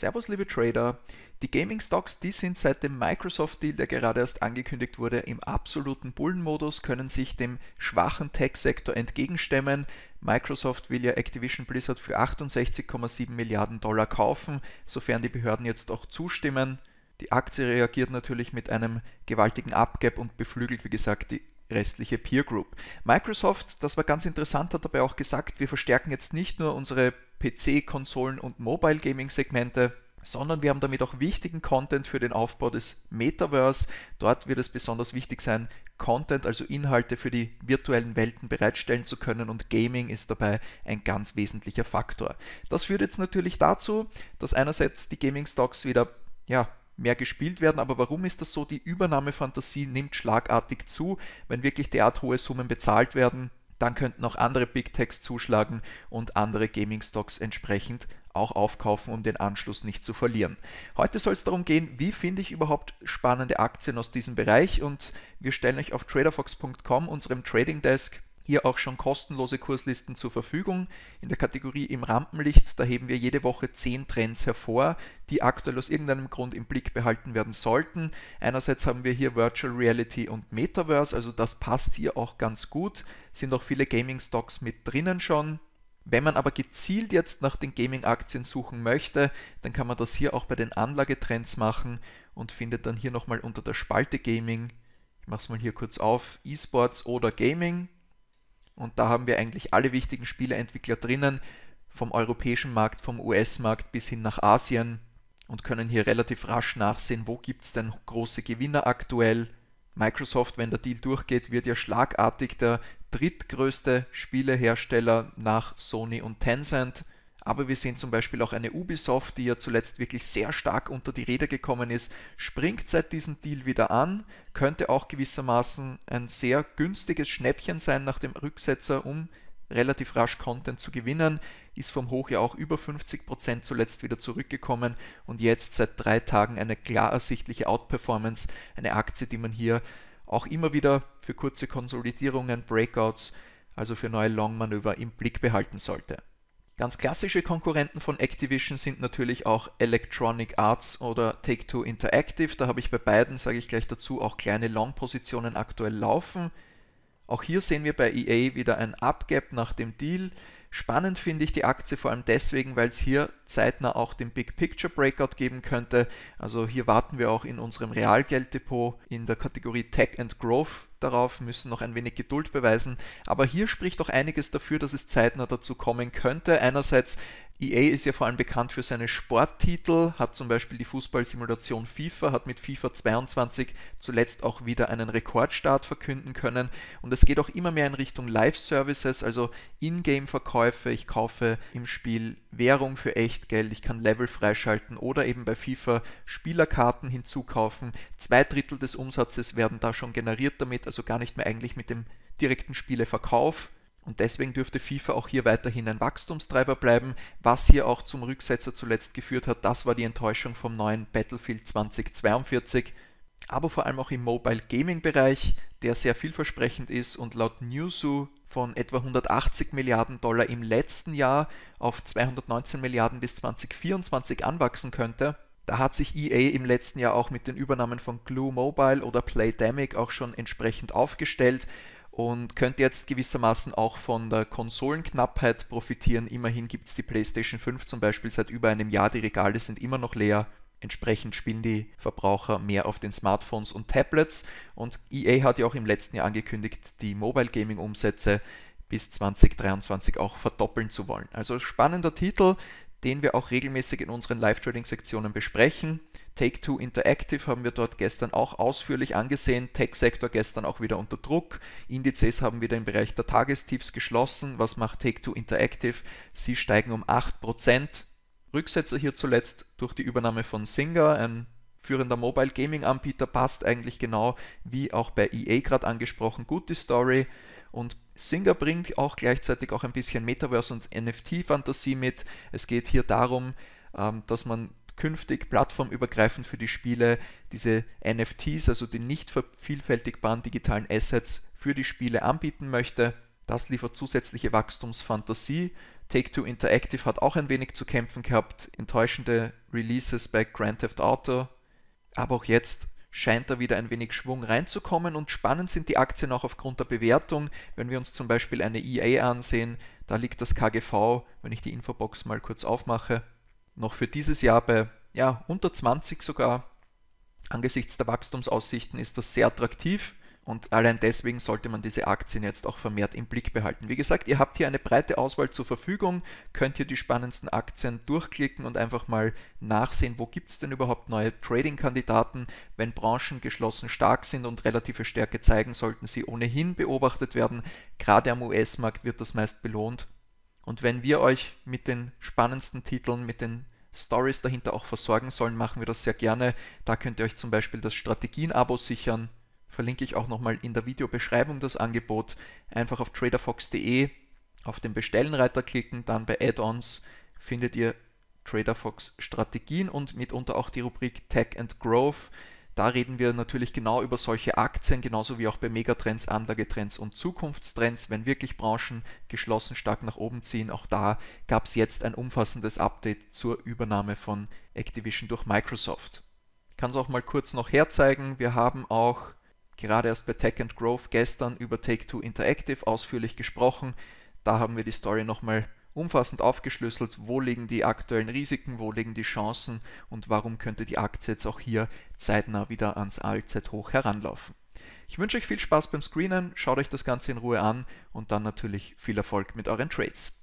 Servus liebe Trader. Die Gaming Stocks, die sind seit dem Microsoft Deal, der gerade erst angekündigt wurde, im absoluten Bullenmodus, können sich dem schwachen Tech-Sektor entgegenstemmen. Microsoft will ja Activision Blizzard für 68,7 Milliarden Dollar kaufen, sofern die Behörden jetzt auch zustimmen. Die Aktie reagiert natürlich mit einem gewaltigen Abgap und beflügelt, wie gesagt, die restliche Peer Group. Microsoft, das war ganz interessant, hat dabei auch gesagt, wir verstärken jetzt nicht nur unsere PC, Konsolen und Mobile Gaming Segmente sondern wir haben damit auch wichtigen Content für den Aufbau des Metaverse. Dort wird es besonders wichtig sein, Content, also Inhalte für die virtuellen Welten bereitstellen zu können und Gaming ist dabei ein ganz wesentlicher Faktor. Das führt jetzt natürlich dazu, dass einerseits die Gaming-Stocks wieder ja, mehr gespielt werden. Aber warum ist das so? Die Übernahmefantasie nimmt schlagartig zu. Wenn wirklich derart hohe Summen bezahlt werden, dann könnten auch andere Big Techs zuschlagen und andere Gaming-Stocks entsprechend auch aufkaufen, um den Anschluss nicht zu verlieren. Heute soll es darum gehen, wie finde ich überhaupt spannende Aktien aus diesem Bereich und wir stellen euch auf traderfox.com, unserem Trading Desk, hier auch schon kostenlose Kurslisten zur Verfügung. In der Kategorie im Rampenlicht, da heben wir jede Woche 10 Trends hervor, die aktuell aus irgendeinem Grund im Blick behalten werden sollten. Einerseits haben wir hier Virtual Reality und Metaverse, also das passt hier auch ganz gut. Sind auch viele Gaming-Stocks mit drinnen schon. Wenn man aber gezielt jetzt nach den Gaming-Aktien suchen möchte, dann kann man das hier auch bei den Anlagetrends machen und findet dann hier nochmal unter der Spalte Gaming, ich mache es mal hier kurz auf, E-Sports oder Gaming, und da haben wir eigentlich alle wichtigen Spieleentwickler drinnen, vom europäischen Markt, vom US-Markt bis hin nach Asien und können hier relativ rasch nachsehen, wo gibt es denn große Gewinner aktuell. Microsoft, wenn der Deal durchgeht, wird ja schlagartig der drittgrößte Spielehersteller nach Sony und Tencent. Aber wir sehen zum Beispiel auch eine Ubisoft, die ja zuletzt wirklich sehr stark unter die Räder gekommen ist, springt seit diesem Deal wieder an, könnte auch gewissermaßen ein sehr günstiges Schnäppchen sein nach dem Rücksetzer, um relativ rasch Content zu gewinnen, ist vom Hoch ja auch über 50% zuletzt wieder zurückgekommen und jetzt seit drei Tagen eine klar ersichtliche Outperformance, eine Aktie, die man hier auch immer wieder für kurze Konsolidierungen, Breakouts, also für neue Long-Manöver im Blick behalten sollte. Ganz klassische Konkurrenten von Activision sind natürlich auch Electronic Arts oder Take-Two Interactive. Da habe ich bei beiden, sage ich gleich dazu, auch kleine Long-Positionen aktuell laufen. Auch hier sehen wir bei EA wieder ein Upgap nach dem Deal. Spannend finde ich die Aktie vor allem deswegen, weil es hier zeitnah auch den Big Picture Breakout geben könnte. Also hier warten wir auch in unserem Realgelddepot in der Kategorie Tech and Growth darauf, müssen noch ein wenig Geduld beweisen. Aber hier spricht auch einiges dafür, dass es zeitnah dazu kommen könnte. Einerseits EA ist ja vor allem bekannt für seine Sporttitel, hat zum Beispiel die Fußballsimulation FIFA, hat mit FIFA 22 zuletzt auch wieder einen Rekordstart verkünden können und es geht auch immer mehr in Richtung Live-Services, also Ingame-Verkäufe, ich kaufe im Spiel Währung für Echtgeld, ich kann Level freischalten oder eben bei FIFA Spielerkarten hinzukaufen. Zwei Drittel des Umsatzes werden da schon generiert damit, also gar nicht mehr eigentlich mit dem direkten Spieleverkauf und deswegen dürfte FIFA auch hier weiterhin ein Wachstumstreiber bleiben. Was hier auch zum Rücksetzer zuletzt geführt hat, das war die Enttäuschung vom neuen Battlefield 2042. Aber vor allem auch im Mobile Gaming Bereich, der sehr vielversprechend ist und laut Newzoo von etwa 180 Milliarden Dollar im letzten Jahr auf 219 Milliarden bis 2024 anwachsen könnte. Da hat sich EA im letzten Jahr auch mit den Übernahmen von Glue Mobile oder Playdemic auch schon entsprechend aufgestellt und könnt jetzt gewissermaßen auch von der Konsolenknappheit profitieren. Immerhin gibt es die PlayStation 5 zum Beispiel seit über einem Jahr, die Regale sind immer noch leer. Entsprechend spielen die Verbraucher mehr auf den Smartphones und Tablets. Und EA hat ja auch im letzten Jahr angekündigt, die Mobile Gaming Umsätze bis 2023 auch verdoppeln zu wollen. Also spannender Titel, den wir auch regelmäßig in unseren Live-Trading-Sektionen besprechen. Take-Two Interactive haben wir dort gestern auch ausführlich angesehen, Tech-Sektor gestern auch wieder unter Druck, Indizes haben wieder im Bereich der Tagestiefs geschlossen. Was macht Take-Two Interactive? Sie steigen um 8%. Rücksetzer hier zuletzt durch die Übernahme von Singer, ein führender Mobile Gaming Anbieter passt eigentlich genau wie auch bei EA gerade angesprochen. Gute Story und Singer bringt auch gleichzeitig auch ein bisschen Metaverse und NFT-Fantasie mit. Es geht hier darum, ähm, dass man künftig plattformübergreifend für die Spiele diese NFTs, also die nicht vervielfältigbaren digitalen Assets für die Spiele anbieten möchte. Das liefert zusätzliche Wachstumsfantasie. Take-Two Interactive hat auch ein wenig zu kämpfen gehabt. Enttäuschende Releases bei Grand Theft Auto. Aber auch jetzt scheint da wieder ein wenig Schwung reinzukommen und spannend sind die Aktien auch aufgrund der Bewertung. Wenn wir uns zum Beispiel eine EA ansehen, da liegt das KGV, wenn ich die Infobox mal kurz aufmache, noch für dieses Jahr bei ja, unter 20 sogar. Angesichts der Wachstumsaussichten ist das sehr attraktiv. Und allein deswegen sollte man diese Aktien jetzt auch vermehrt im Blick behalten. Wie gesagt, ihr habt hier eine breite Auswahl zur Verfügung, könnt ihr die spannendsten Aktien durchklicken und einfach mal nachsehen, wo gibt es denn überhaupt neue Trading-Kandidaten. Wenn Branchen geschlossen stark sind und relative Stärke zeigen, sollten sie ohnehin beobachtet werden. Gerade am US-Markt wird das meist belohnt. Und wenn wir euch mit den spannendsten Titeln, mit den Stories dahinter auch versorgen sollen, machen wir das sehr gerne. Da könnt ihr euch zum Beispiel das Strategien-Abo sichern verlinke ich auch nochmal in der Videobeschreibung das Angebot. Einfach auf traderfox.de auf den Bestellenreiter klicken, dann bei Add-ons findet ihr TraderFox Strategien und mitunter auch die Rubrik Tech and Growth. Da reden wir natürlich genau über solche Aktien, genauso wie auch bei Megatrends, Anlagetrends und Zukunftstrends, wenn wirklich Branchen geschlossen stark nach oben ziehen. Auch da gab es jetzt ein umfassendes Update zur Übernahme von Activision durch Microsoft. Ich kann es auch mal kurz noch herzeigen. Wir haben auch gerade erst bei Tech and Growth gestern über Take-Two Interactive ausführlich gesprochen. Da haben wir die Story nochmal umfassend aufgeschlüsselt, wo liegen die aktuellen Risiken, wo liegen die Chancen und warum könnte die Aktie jetzt auch hier zeitnah wieder ans Allzeithoch heranlaufen. Ich wünsche euch viel Spaß beim Screenen, schaut euch das Ganze in Ruhe an und dann natürlich viel Erfolg mit euren Trades.